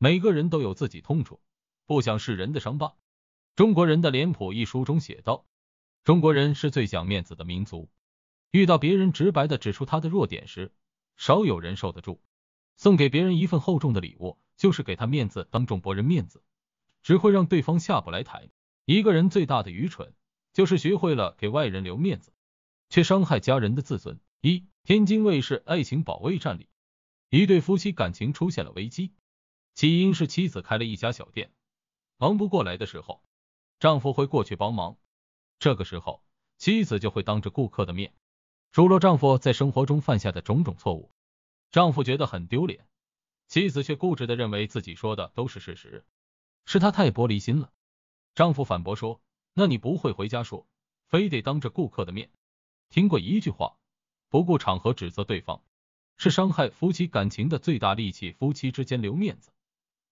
每个人都有自己痛处，不想是人的伤疤。《中国人的脸谱》一书中写道，中国人是最讲面子的民族。遇到别人直白的指出他的弱点时，少有人受得住。送给别人一份厚重的礼物，就是给他面子，当众驳人面子，只会让对方下不来台。一个人最大的愚蠢，就是学会了给外人留面子，却伤害家人的自尊。一，天津卫视《爱情保卫战》里，一对夫妻感情出现了危机。起因是妻子开了一家小店，忙不过来的时候，丈夫会过去帮忙。这个时候，妻子就会当着顾客的面，数落丈夫在生活中犯下的种种错误。丈夫觉得很丢脸，妻子却固执地认为自己说的都是事实，是他太玻璃心了。丈夫反驳说：“那你不会回家说，非得当着顾客的面，听过一句话，不顾场合指责对方，是伤害夫妻感情的最大利器。夫妻之间留面子。”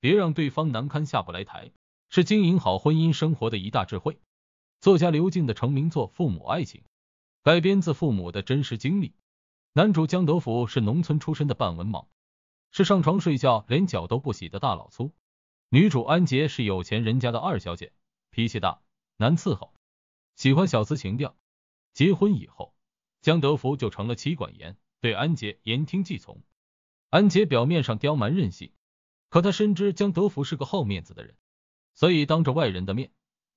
别让对方难堪下不来台，是经营好婚姻生活的一大智慧。作家刘静的成名作《父母爱情》，改编自父母的真实经历。男主江德福是农村出身的半文盲，是上床睡觉连脚都不洗的大老粗。女主安杰是有钱人家的二小姐，脾气大，难伺候，喜欢小资情调。结婚以后，江德福就成了妻管严，对安杰言听计从。安杰表面上刁蛮任性。可她深知江德福是个好面子的人，所以当着外人的面，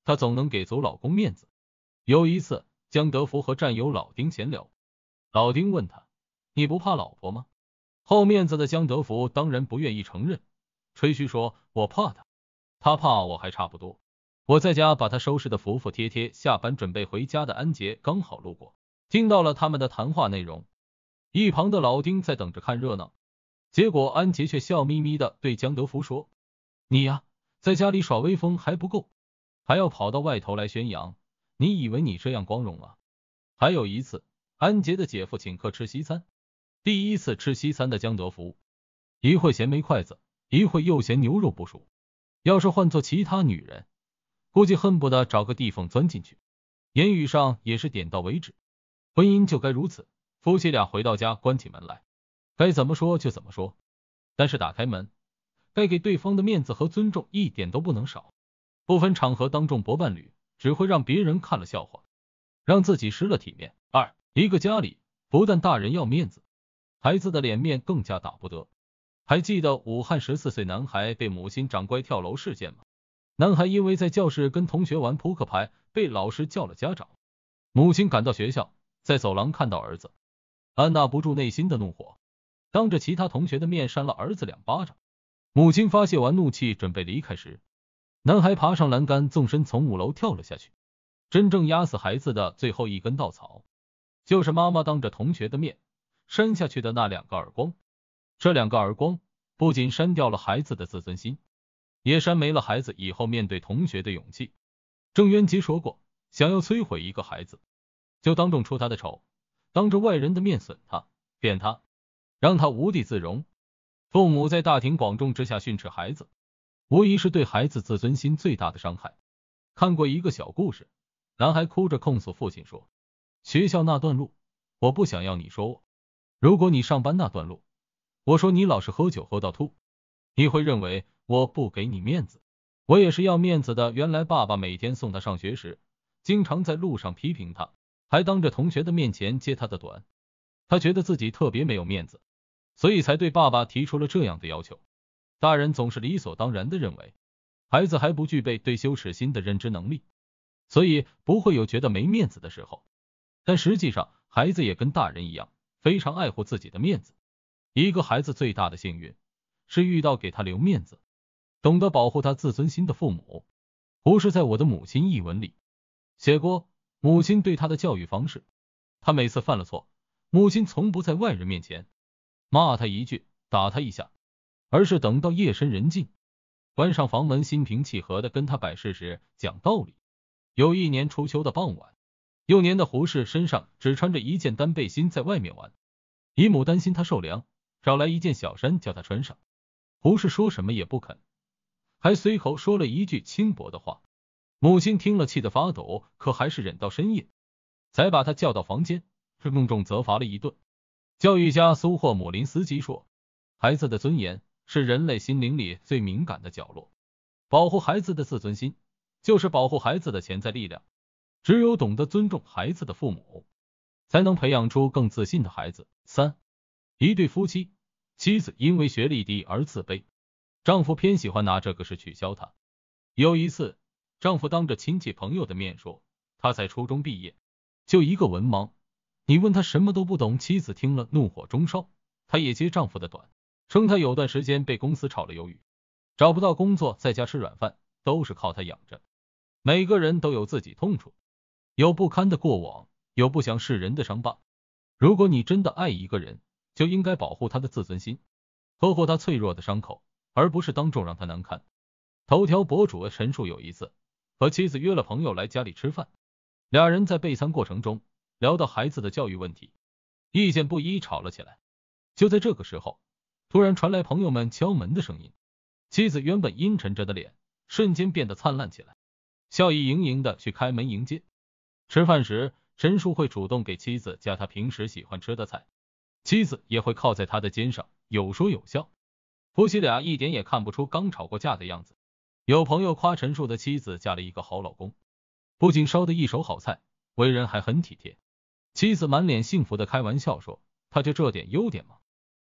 她总能给足老公面子。有一次，江德福和战友老丁闲聊，老丁问他：“你不怕老婆吗？”好面子的江德福当然不愿意承认，吹嘘说：“我怕她，她怕我还差不多。”我在家把她收拾的服服帖帖。下班准备回家的安杰刚好路过，听到了他们的谈话内容。一旁的老丁在等着看热闹。结果安杰却笑眯眯的对江德福说：“你呀，在家里耍威风还不够，还要跑到外头来宣扬，你以为你这样光荣啊？”还有一次，安杰的姐夫请客吃西餐，第一次吃西餐的江德福，一会嫌没筷子，一会又嫌牛肉不熟，要是换做其他女人，估计恨不得找个地缝钻进去。言语上也是点到为止，婚姻就该如此。夫妻俩回到家，关起门来。该怎么说就怎么说，但是打开门，该给对方的面子和尊重一点都不能少。不分场合当众博伴侣，只会让别人看了笑话，让自己失了体面。二一个家里，不但大人要面子，孩子的脸面更加打不得。还记得武汉十四岁男孩被母亲掌掴跳楼事件吗？男孩因为在教室跟同学玩扑克牌，被老师叫了家长。母亲赶到学校，在走廊看到儿子，按捺不住内心的怒火。当着其他同学的面扇了儿子两巴掌，母亲发泄完怒气，准备离开时，男孩爬上栏杆，纵身从五楼跳了下去。真正压死孩子的最后一根稻草，就是妈妈当着同学的面扇下去的那两个耳光。这两个耳光不仅扇掉了孩子的自尊心，也扇没了孩子以后面对同学的勇气。郑渊洁说过，想要摧毁一个孩子，就当众出他的丑，当着外人的面损他、贬他。让他无地自容。父母在大庭广众之下训斥孩子，无疑是对孩子自尊心最大的伤害。看过一个小故事，男孩哭着控诉父亲说：“学校那段路，我不想要你说我；如果你上班那段路，我说你老是喝酒喝到吐，你会认为我不给你面子。我也是要面子的。”原来爸爸每天送他上学时，经常在路上批评他，还当着同学的面前揭他的短，他觉得自己特别没有面子。所以才对爸爸提出了这样的要求。大人总是理所当然的认为，孩子还不具备对羞耻心的认知能力，所以不会有觉得没面子的时候。但实际上，孩子也跟大人一样，非常爱护自己的面子。一个孩子最大的幸运，是遇到给他留面子、懂得保护他自尊心的父母。不是在我的母亲一文里写过，母亲对他的教育方式，他每次犯了错，母亲从不在外人面前。骂他一句，打他一下，而是等到夜深人静，关上房门，心平气和的跟他摆事实、讲道理。有一年初秋的傍晚，幼年的胡适身上只穿着一件单背心在外面玩，姨母担心他受凉，找来一件小衫叫他穿上，胡适说什么也不肯，还随口说了一句轻薄的话，母亲听了气得发抖，可还是忍到深夜，才把他叫到房间，重重责罚了一顿。教育家苏霍姆林斯基说：“孩子的尊严是人类心灵里最敏感的角落，保护孩子的自尊心就是保护孩子的潜在力量。只有懂得尊重孩子的父母，才能培养出更自信的孩子。”三，一对夫妻，妻子因为学历低而自卑，丈夫偏喜欢拿这个事取笑她。有一次，丈夫当着亲戚朋友的面说：“他才初中毕业，就一个文盲。”你问他什么都不懂，妻子听了怒火中烧，她也接丈夫的短，称他有段时间被公司炒了鱿鱼，找不到工作，在家吃软饭，都是靠他养着。每个人都有自己痛处，有不堪的过往，有不想示人的伤疤。如果你真的爱一个人，就应该保护他的自尊心，呵护他脆弱的伤口，而不是当众让他难堪。头条博主陈述有一次和妻子约了朋友来家里吃饭，俩人在备餐过程中。聊到孩子的教育问题，意见不一，吵了起来。就在这个时候，突然传来朋友们敲门的声音。妻子原本阴沉着的脸，瞬间变得灿烂起来，笑意盈盈的去开门迎接。吃饭时，陈叔会主动给妻子夹他平时喜欢吃的菜，妻子也会靠在他的肩上，有说有笑。夫妻俩一点也看不出刚吵过架的样子。有朋友夸陈叔的妻子嫁了一个好老公，不仅烧得一手好菜，为人还很体贴。妻子满脸幸福的开玩笑说：“他就这点优点吗？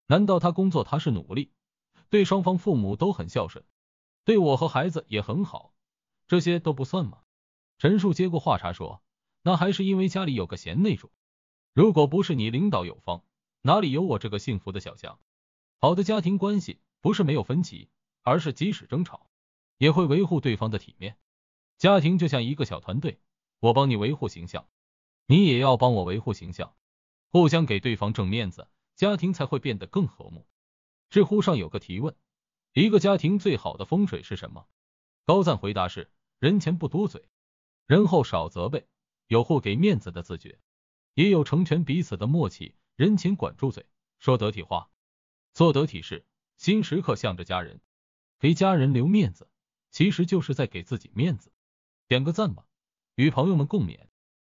难道他工作他是努力，对双方父母都很孝顺，对我和孩子也很好，这些都不算吗？”陈述接过话茬说：“那还是因为家里有个贤内助，如果不是你领导有方，哪里有我这个幸福的小家？好的家庭关系不是没有分歧，而是即使争吵，也会维护对方的体面。家庭就像一个小团队，我帮你维护形象。”你也要帮我维护形象，互相给对方挣面子，家庭才会变得更和睦。知乎上有个提问，一个家庭最好的风水是什么？高赞回答是：人前不多嘴，人后少责备，有互给面子的自觉，也有成全彼此的默契。人前管住嘴，说得体话，做得体事，心时刻向着家人，给家人留面子，其实就是在给自己面子。点个赞吧，与朋友们共勉。